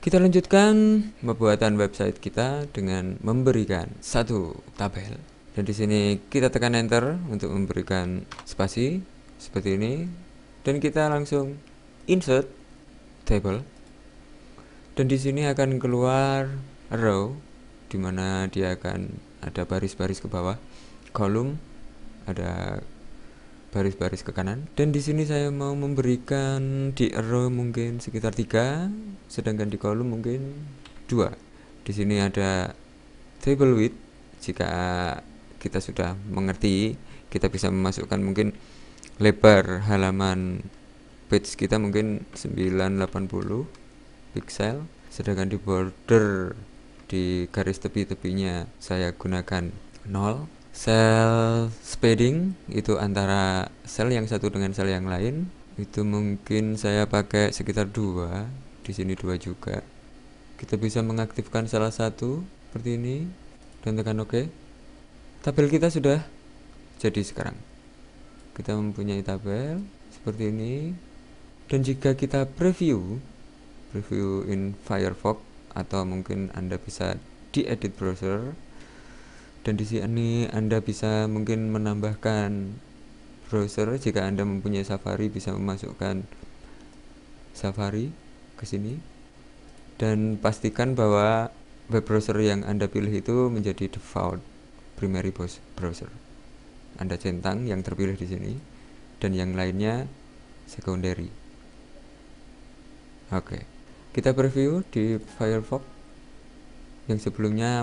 Kita lanjutkan pembuatan website kita dengan memberikan satu tabel. Dan di sini kita tekan enter untuk memberikan spasi seperti ini dan kita langsung insert table. Dan di sini akan keluar row di mana dia akan ada baris-baris ke bawah, kolom ada baris-baris ke kanan dan di sini saya mau memberikan di row mungkin sekitar tiga sedangkan di kolom mungkin dua di sini ada table width jika kita sudah mengerti kita bisa memasukkan mungkin lebar halaman page kita mungkin 980 pixel sedangkan di border di garis tepi-tepinya saya gunakan 0 sel spading itu antara sel yang satu dengan sel yang lain itu mungkin saya pakai sekitar dua di sini dua juga kita bisa mengaktifkan salah satu seperti ini dan tekan OK tabel kita sudah jadi sekarang kita mempunyai tabel seperti ini dan jika kita preview preview in Firefox atau mungkin Anda bisa di edit browser dan di sini Anda bisa mungkin menambahkan browser jika Anda mempunyai Safari bisa memasukkan Safari ke sini dan pastikan bahwa web browser yang Anda pilih itu menjadi default primary browser. Anda centang yang terpilih di sini dan yang lainnya secondary. Oke. Okay. Kita preview di Firefox yang sebelumnya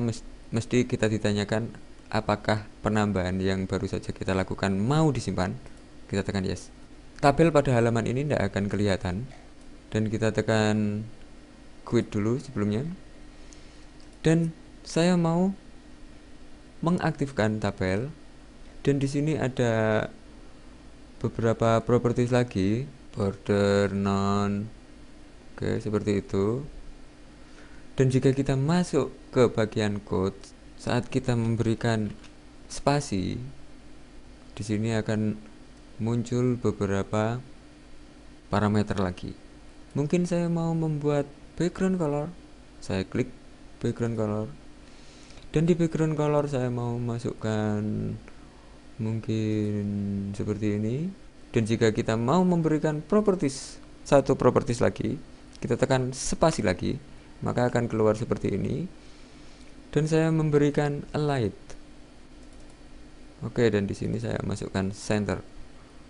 mesti kita ditanyakan apakah penambahan yang baru saja kita lakukan mau disimpan kita tekan yes tabel pada halaman ini tidak akan kelihatan dan kita tekan quit dulu sebelumnya dan saya mau mengaktifkan tabel dan di sini ada beberapa properties lagi border non oke seperti itu dan jika kita masuk ke bagian code, saat kita memberikan spasi, di sini akan muncul beberapa parameter lagi. Mungkin saya mau membuat background color, saya klik background color. Dan di background color saya mau masukkan mungkin seperti ini. Dan jika kita mau memberikan properties, satu properties lagi, kita tekan spasi lagi maka akan keluar seperti ini dan saya memberikan light oke dan di sini saya masukkan center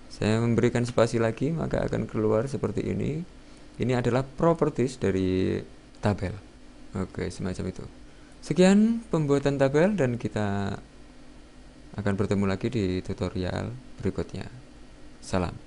saya memberikan spasi lagi maka akan keluar seperti ini ini adalah properties dari tabel oke semacam itu sekian pembuatan tabel dan kita akan bertemu lagi di tutorial berikutnya salam